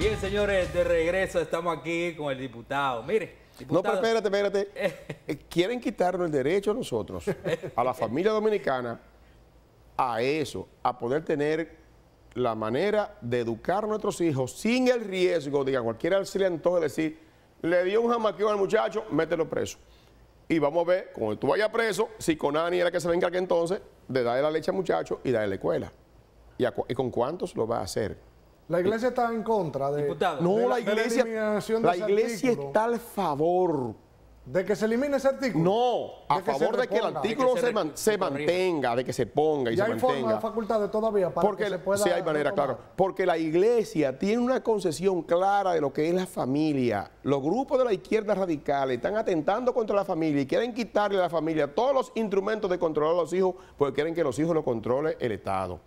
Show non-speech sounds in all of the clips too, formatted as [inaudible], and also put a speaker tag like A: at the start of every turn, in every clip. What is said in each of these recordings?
A: Bien, señores, de regreso estamos aquí con el diputado. Mire, diputado. No, pero espérate,
B: espérate. [laughs] Eh, quieren quitarnos el derecho a nosotros, a la familia dominicana, a eso, a poder tener la manera de educar a nuestros hijos sin el riesgo de que a cualquiera se le antoje decir, le dio un jamaqueo al muchacho, mételo preso. Y vamos a ver, cuando tú vayas preso, si con Conani era que se venga aquí entonces, de darle la leche al muchacho y darle la escuela. ¿Y, ¿Y con cuántos lo va a
C: hacer? La iglesia está en contra de. no, la, iglesia. la, iglesia está al favor. De que se elimine ese artículo. No, a favor de que el artículo
B: se, mantenga, de que se ponga y, ya se hay Forma de
C: facultades todavía para que se pueda. Sí, hay manera, claro.
B: Porque la iglesia tiene una concesión clara de lo que es la familia. Los grupos de la izquierda radical están atentando contra la familia y quieren quitarle a la familia todos los instrumentos de controlar a los hijos porque quieren que los hijos los controle el Estado.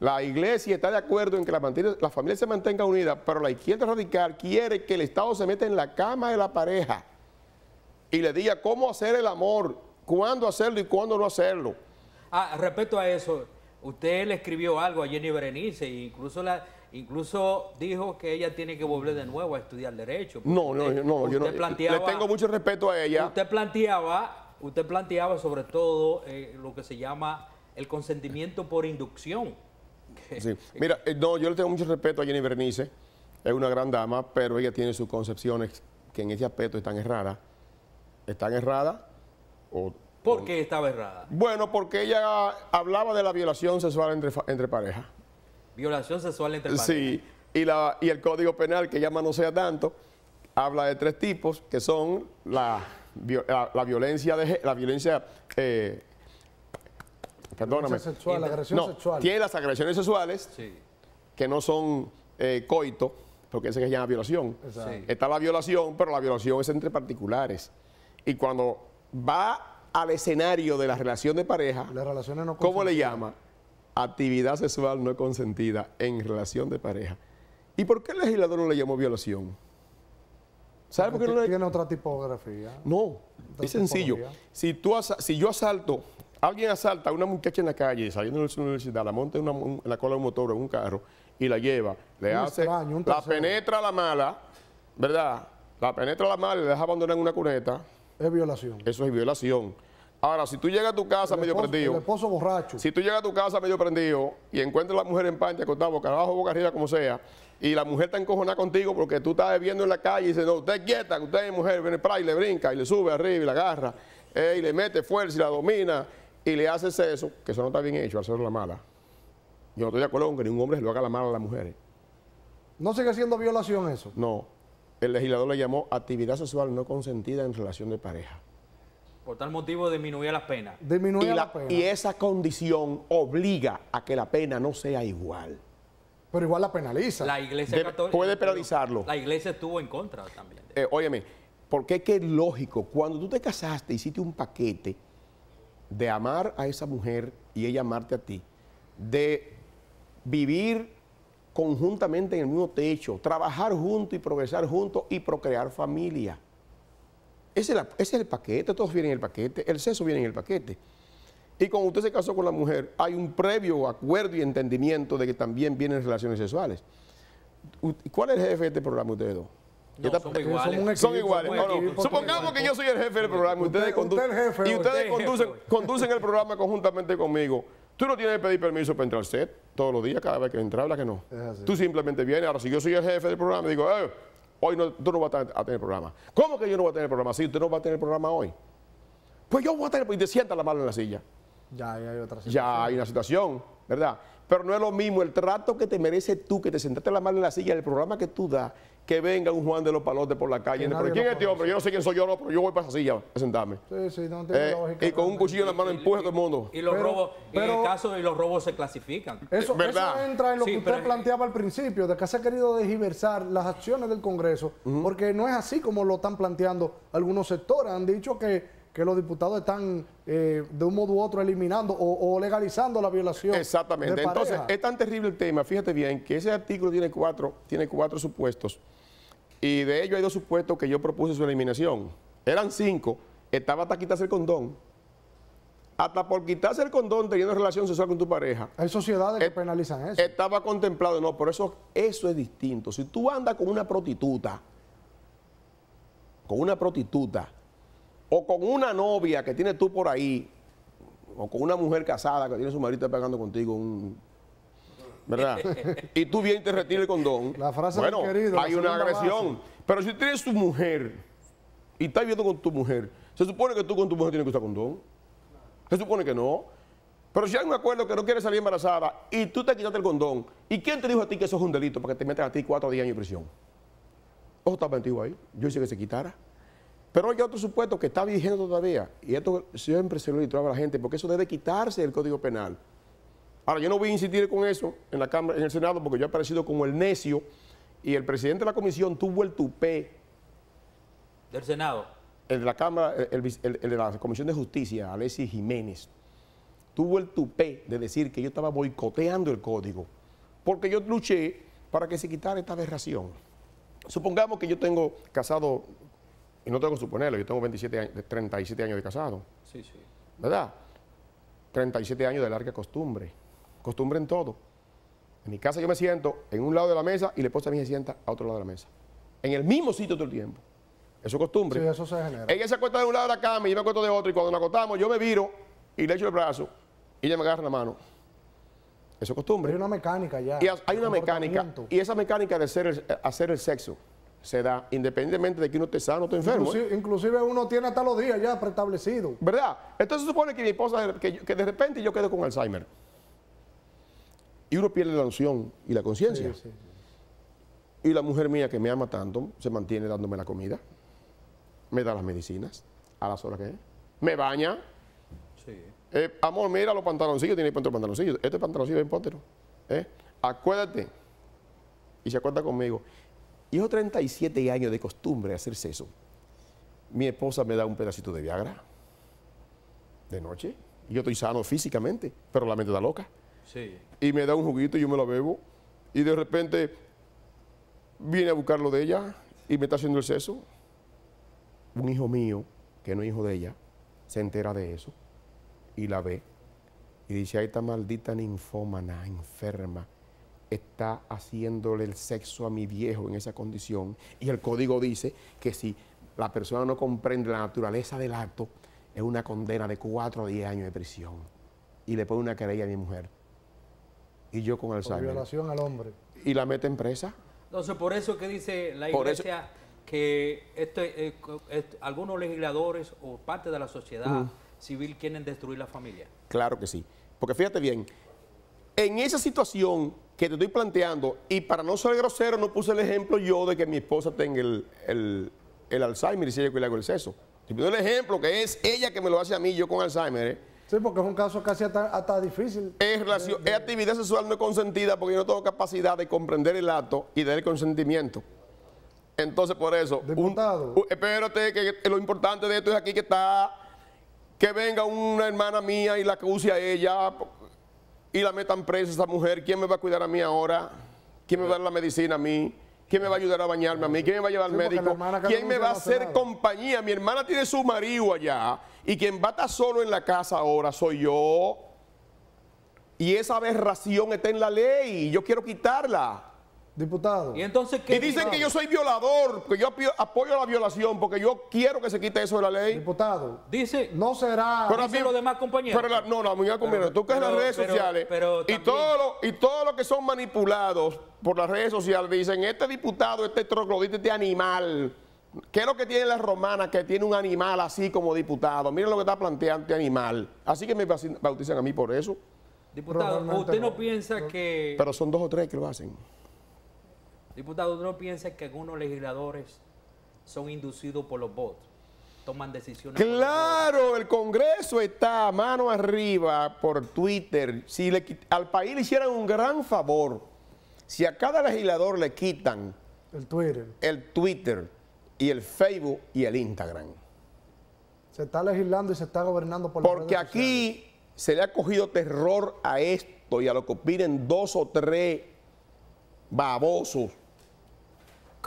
B: La iglesia está de acuerdo en que la, familia se mantenga unida, pero la izquierda radical quiere que el Estado se meta en la cama de la pareja y le diga cómo hacer el amor, cuándo hacerlo y cuándo no hacerlo.
A: Ah, respecto a eso, usted le escribió algo a Jenny Berenice e incluso, la, incluso dijo que ella tiene que volver de nuevo a estudiar Derecho. No,
B: no, no, yo no. le
A: tengo mucho respeto a ella. Usted planteaba, usted planteaba sobre todo eh, lo que se llama el consentimiento por inducción.
B: Mira, eh, no, yo le tengo mucho respeto a Jenny Bernice, es una gran dama, pero ella tiene sus concepciones que en ese aspecto están erradas. ¿Están erradas? O,
A: ¿Por qué estaba errada?
B: Bueno, porque ella hablaba de la violación sexual entre, parejas. Violación sexual entre parejas. Sí, y, la, y el Código Penal, que no sea tanto, habla de tres tipos, que son la, la, violencia, de, la violencia eh, perdóname. no, Tiene las agresiones sexuales, que no son eh, coito, porque ese que se llama violación. Está la violación, pero la violación es entre particulares. Y cuando va al escenario de la relación de
C: pareja, ¿cómo le llama?
B: Actividad sexual no consentida en relación de pareja. ¿Y por qué el legislador no le llamó violación? ¿Sabe por qué no le...
C: Tiene otra tipografía.
B: No, es sencillo. Si, tú si yo asalto Alguien asalta a una muchacha en la calle, saliendo de la universidad, la monta en, la cola de un motor o en un carro y la lleva, le hace, la penetra a la mala, ¿verdad? La penetra a la mala y la deja abandonar en una cuneta.
C: Es violación. Eso es violación.
B: Ahora, si tú llegas a tu casa medio prendido. esposo borracho. Si tú llegas a tu casa medio prendido y encuentras a la mujer en pancha, acostado, boca abajo, boca arriba, como sea, y la mujer está encojonada contigo porque tú estás bebiendo en la calle y dice, no, usted quieta, usted es mujer, viene para y le brinca y le sube arriba y la agarra, eh, y le mete fuerza y la domina, y le haces eso, que eso no está bien hecho, hacerlo la mala. Yo no estoy de acuerdo con que ningún hombre se lo haga la mala a las mujeres. ¿No sigue siendo violación eso? No. El legislador le llamó actividad sexual no consentida en relación de pareja.
A: Por tal motivo disminuía la pena.
B: Disminuía la pena. Y esa condición obliga a que la pena no sea igual. Pero igual la penaliza. La iglesia católica. Puede penalizarlo. La iglesia estuvo en contra también. Eh, óyeme, porque es que es lógico, cuando tú te casaste, hiciste un paquete de amar a esa mujer y ella amarte a ti, de vivir conjuntamente en el mismo techo, trabajar juntos y progresar juntos y procrear familia. Ese es, el paquete, todos vienen en el paquete, el sexo viene en el paquete. Y cuando usted se casó con la mujer, hay un previo acuerdo y entendimiento de que también vienen relaciones sexuales. ¿Cuál es el jefe de este programa, ustedes dos? son, iguales. Supongamos que yo soy el jefe del programa ustedes y ustedes conducen, el programa conjuntamente conmigo. Tú no tienes que pedir permiso para entrar al set todos los días, cada vez que entras, habla que no. Tú simplemente vienes. Ahora, si yo soy el jefe del programa, digo, eh, hoy no, tú no vas a, tener programa. ¿Cómo que yo no voy a tener programa? Si usted no va a tener programa hoy. Pues yo voy a tener, y te sienta la mano en la silla. Ya, hay otra situación. Ya hay una situación, ¿verdad? Pero no es lo mismo el trato que te mereces tú, que te sentaste la mano en la silla, el programa que tú das, que venga un Juan de los Palotes por la calle. Pero ¿quién es este hombre? Yo no sé quién soy yo, pero yo voy para esa silla a sentarme.
C: Sí, sí, no tiene eh, lógica.
B: Y con un cuchillo en la mano empuja a todo el mundo. Y
A: los robos, en caso de los robos se clasifican.
C: Eso, entra en lo que usted planteaba al principio, de que se ha querido desgiversar las acciones del Congreso, porque no es así como lo están planteando algunos sectores. Han dicho que que los diputados están eh, de un modo u otro eliminando o, legalizando la violación. Exactamente. Entonces,
B: es tan terrible el tema, fíjate bien, que ese artículo tiene cuatro, tiene cuatro supuestos. Y de ellos hay dos supuestos que yo propuse su eliminación. Eran cinco. Estaba hasta quitarse el condón. Hasta por quitarse el condón teniendo relación sexual con tu pareja.
C: Hay sociedades que eh, penalizan
B: eso. Estaba contemplado, no, por eso, eso es distinto. Si tú andas con una prostituta, con una prostituta, o con una novia que tienes tú por ahí, o con una mujer casada que tiene su marido pegando contigo un... ¿Verdad? [laughs] y tú bien te retiras el condón. La frase bueno, hay una agresión. Pero si tienes tu mujer y estás viviendo con tu mujer, se supone que tú con tu mujer tienes que usar condón. Se supone que no. Pero si hay un acuerdo que no quieres salir embarazada y tú te quitaste el condón, ¿y quién te dijo a ti que eso es un delito para que te metan a ti cuatro días en prisión? Ojo, estás mentido ahí. Yo hice que se quitara. Pero hay otro supuesto que está vigente todavía, y esto siempre se lo ilustraba a la gente, porque eso debe quitarse del Código Penal. Ahora, yo no voy a insistir con eso en la Cámara, en el Senado, porque yo he aparecido como el necio, y el presidente de la comisión tuvo el tupé. ¿Del Senado? El de la Cámara, de la Comisión de Justicia, Alexis Jiménez, tuvo el tupé de decir que yo estaba boicoteando el Código, porque yo luché para que se quitara esta aberración. Supongamos que yo tengo casado y no tengo que suponerlo, yo tengo 27 años, 37 años de casado. Sí, sí. ¿Verdad? 37 años de larga costumbre. Costumbre en todo. En mi casa yo me siento en un lado de la mesa y la esposa mía se sienta a otro lado de la mesa. En el mismo sitio todo el tiempo. Eso es costumbre. Sí, eso se genera. Ella se acuesta de un lado de la cama y yo me acuesto de otro. Y cuando nos acostamos, yo me viro y le echo el brazo y ella me agarra la mano.
C: Eso es costumbre. Hay una mecánica ya.
B: hay una mecánica. Y esa mecánica de hacer el, eh, hacer el sexo se da independientemente de que uno esté sano o esté enfermo. ¿eh?
C: Inclusive, uno tiene hasta los días ya preestablecidos...
B: ¿Verdad? Entonces se supone que mi esposa, que, de repente yo quedo con Alzheimer. Y uno pierde la noción y la conciencia. Y la mujer mía que me ama tanto, se mantiene dándome la comida, me da las medicinas, a las horas que es, me baña. Eh, amor, mira los pantaloncillos, tiene el los pantaloncillos. Este pantaloncillo es hipótero. ¿eh? Acuérdate. Y se acuerda conmigo. Hijo 37 años de costumbre de hacer eso. Mi esposa me da un pedacito de Viagra de noche. Y yo estoy sano físicamente, pero la mente está loca. Y me da un juguito y yo me lo bebo. Y de repente viene a buscarlo de ella y me está haciendo el seso. Un hijo mío, que no es hijo de ella, se entera de eso y la ve. Y dice, ahí está maldita ninfómana, enferma está haciéndole el sexo a mi viejo en esa condición. Y el código dice que si la persona no comprende la naturaleza del acto, es una condena de 4 a 10 años de prisión. Y le pone una querella a mi mujer. Y yo con el Por violación al hombre. Y la mete en presa.
A: Entonces, por eso que dice la iglesia que este, eh, algunos legisladores o parte de la sociedad civil quieren destruir la familia.
B: Claro que sí. Porque fíjate bien, en esa situación que te estoy planteando, y para no ser grosero, no puse el ejemplo yo de que mi esposa tenga el, Alzheimer y si yo le el sexo. Te pido el ejemplo que es ella que me lo hace a mí, yo con Alzheimer. ¿eh? Sí, porque es un
C: caso casi hasta, difícil.
B: Es, actividad sexual no consentida porque yo no tengo capacidad de comprender el acto y dar el consentimiento. Entonces, por eso, Diputado. espérate, que lo importante de esto es aquí que está, que venga una hermana mía y la acuse a ella y la metan presa esa mujer, ¿quién me va a cuidar a mí ahora? ¿Quién me va a dar la medicina a mí? ¿Quién me va a ayudar a bañarme a mí? ¿Quién me va a llevar al médico? ¿Quién me va a hacer compañía? Mi hermana tiene su marido allá y quien va a estar solo en la casa ahora soy yo. Y esa aberración está en la ley. Yo quiero quitarla.
A: Diputado. Y entonces Y dicen que yo
B: soy violador, que yo apoyo la violación porque yo quiero que se quite eso de la ley. Diputado. Dice. No será. Pero los demás compañeros. Pero no, Tú que en las redes sociales.
A: y todos
B: los todo lo que son manipulados por las redes sociales dicen, este diputado, este troglodita, este animal. ¿Qué es lo que tiene la romana que tiene un animal así como diputado? Miren lo que está planteando este animal. Así que me bautizan a mí por eso. Diputado,
A: ¿usted no piensa que... Pero
B: son dos o tres que lo hacen.
A: Diputado, no piensa que algunos legisladores son inducidos por los votos? Toman decisiones.
B: Claro, el Congreso está mano arriba por Twitter. Si al país le hicieran un gran favor, si a cada legislador le quitan el Twitter, el Twitter y el Facebook y el Instagram.
C: Se está legislando y se está gobernando por Porque las Porque aquí
B: se le ha cogido terror a esto y a lo que opinen dos o tres babosos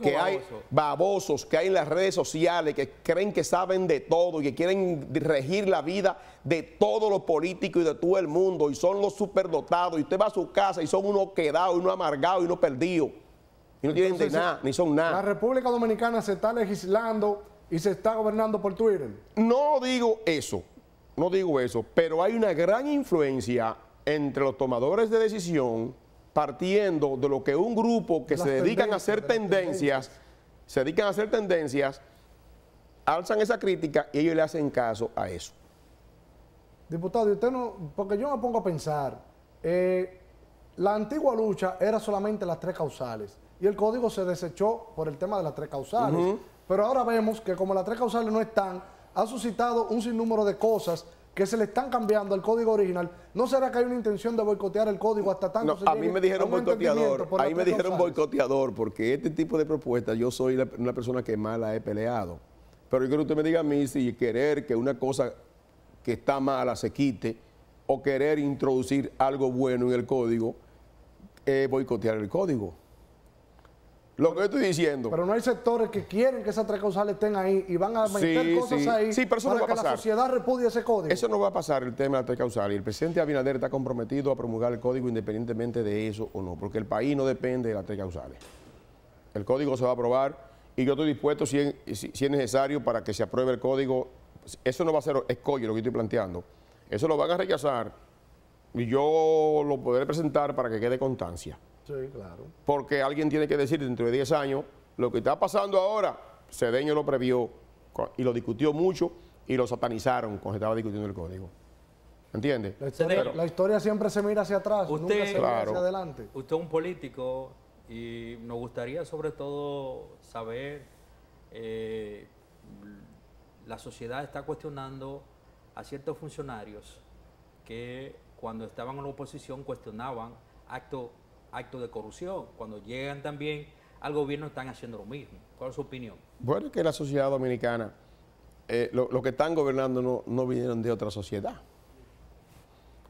B: que hay babosos que hay en las redes sociales que creen que saben de todo y que quieren regir la vida de todos los políticos y de todo el mundo y son los superdotados y usted va a su casa y son uno quedado, uno amargado y uno perdido y no tienen de nada,
C: ni son nada. La República Dominicana se está legislando
B: y se está gobernando por Twitter. No digo eso, no digo eso, pero hay una gran influencia entre los tomadores de decisión partiendo de lo que un grupo que se dedican a hacer tendencias, se dedican a hacer tendencias, alzan esa crítica y ellos le hacen caso a eso.
C: Diputado, porque yo me pongo a pensar, eh, la antigua lucha era solamente las tres causales y el código se desechó por el tema de las tres causales. Pero ahora vemos que como las tres causales no están, ha suscitado un sinnúmero de cosas que se le están cambiando al código original. ¿No será que hay una intención de boicotear el código hasta tanto? No, a mí me dijeron boicoteador. A me dijeron
B: boicoteador porque este tipo de propuestas yo soy una persona que más la he peleado. Pero yo quiero que usted me diga a mí si querer que una cosa que está mala se quite o querer introducir algo bueno en el código, es boicotear el código. Lo que estoy diciendo.
C: Pero no hay sectores que quieren que esas tres causales estén ahí y van a meter cosas ahí sí, para que la
B: sociedad repudie ese código. Eso no va a pasar, el tema de las tres causales. El presidente Abinader está comprometido a promulgar el código independientemente de eso o no, porque el país no depende de las tres causales. El código se va a aprobar y yo estoy dispuesto, si es, necesario, para que se apruebe el código. Eso no va a ser escollo lo que estoy planteando. Eso lo van a rechazar y yo lo podré presentar para que quede constancia.
C: Sí, claro.
B: Porque alguien tiene que decir dentro de 10 años, lo que está pasando ahora, Cedeño lo previó y lo discutió mucho y lo satanizaron cuando estaba discutiendo el código. ¿Entiende?
C: La historia, siempre se mira hacia atrás, nunca se mira hacia
A: adelante. Usted es un político y nos gustaría sobre todo saber, eh, la sociedad está cuestionando a ciertos funcionarios que cuando estaban en la oposición cuestionaban actos actos de corrupción. Cuando llegan también al gobierno están haciendo lo mismo. ¿Cuál es su opinión?
B: Bueno, que la sociedad dominicana, eh, los que están gobernando no, no vinieron de otra sociedad.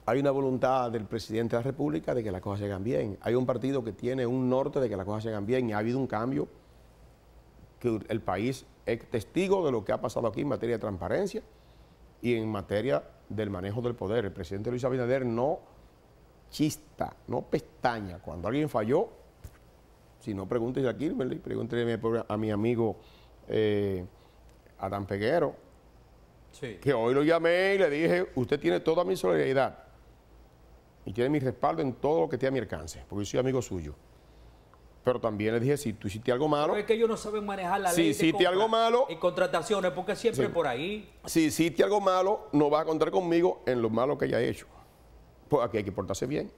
B: Hay una voluntad del presidente de la República de que las cosas se hagan bien. Hay un partido que tiene un norte de que las cosas se hagan bien y ha habido un cambio que el país es testigo de lo que ha pasado aquí en materia de transparencia y en materia del manejo del poder. El presidente Luis Abinader no chista, no pestaña. Cuando alguien falló, si no pregúntese a Kimberly, pregúntele a mi amigo eh, Adán Peguero, que hoy lo llamé y le dije, usted tiene toda mi solidaridad y tiene mi respaldo en todo lo que esté a mi alcance, porque soy amigo suyo. Pero también le dije, si tú hiciste algo malo...
A: es que ellos no saben manejar la si hiciste algo malo, y contrataciones, porque siempre por ahí...
B: Si hiciste algo malo, no va a contar conmigo en lo malo que haya hecho. Pues aquí hay que portarse bien.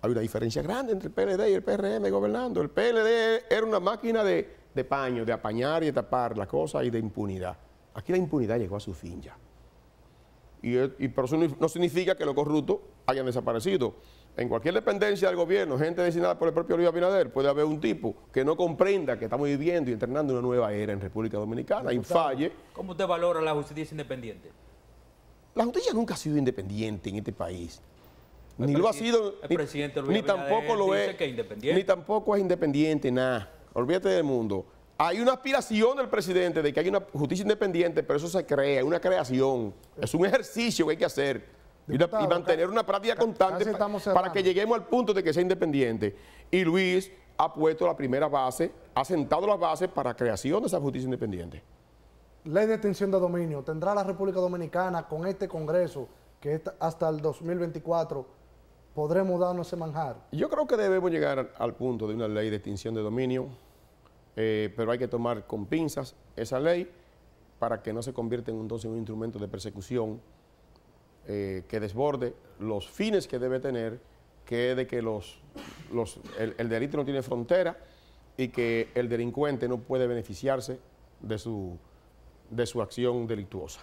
B: Hay una diferencia grande entre el PLD y el PRM gobernando. El PLD era una máquina de, paño, de apañar y tapar las cosas y de impunidad. Aquí la impunidad llegó a su fin ya. Y, eh, y eso no significa que los corruptos hayan desaparecido. En cualquier dependencia del gobierno, gente designada por el propio Luis Abinader, puede haber un tipo que no comprenda que estamos viviendo y entrenando una nueva era en República Dominicana y falle.
A: ¿Cómo usted valora la justicia independiente?
B: La justicia nunca ha sido independiente en este país. ni lo ha sido, ni, presidente tampoco lo es, ni tampoco es independiente, nada. Olvídate del mundo. Hay una aspiración del presidente de que hay una justicia independiente, pero eso se crea, es una creación. Es un ejercicio que hay que hacer. y, mantener una práctica constante para que lleguemos al punto de que sea independiente. Y Luis ha puesto la primera base, ha sentado la base para la creación de esa justicia independiente
C: ley de extinción de dominio tendrá la República Dominicana con este Congreso, que hasta el 2024 podremos darnos ese manjar?
B: Yo creo que debemos llegar al punto de una ley de extinción de dominio, eh, pero hay que tomar con pinzas esa ley para que no se convierta en un instrumento de persecución eh, que desborde los fines que debe tener, que es de que los, el delito no tiene frontera y que el delincuente no puede beneficiarse de su de su acción delictuosa,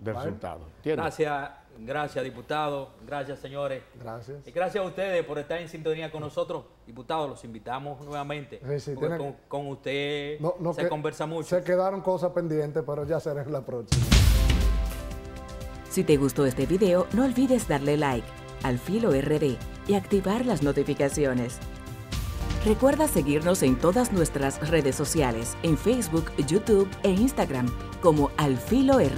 B: del resultado.
A: Gracias, gracias, diputado. Gracias, señores. Gracias. Y gracias a ustedes por estar en sintonía con nosotros. diputados los invitamos nuevamente. con, usted se conversa mucho. Se
C: quedaron cosas pendientes, pero ya será en la próxima. Si te gustó este video, no olvides darle like al Filo RD y activar las notificaciones.
B: Recuerda seguirnos en todas nuestras redes sociales, en Facebook, YouTube e Instagram, como Alfilo R.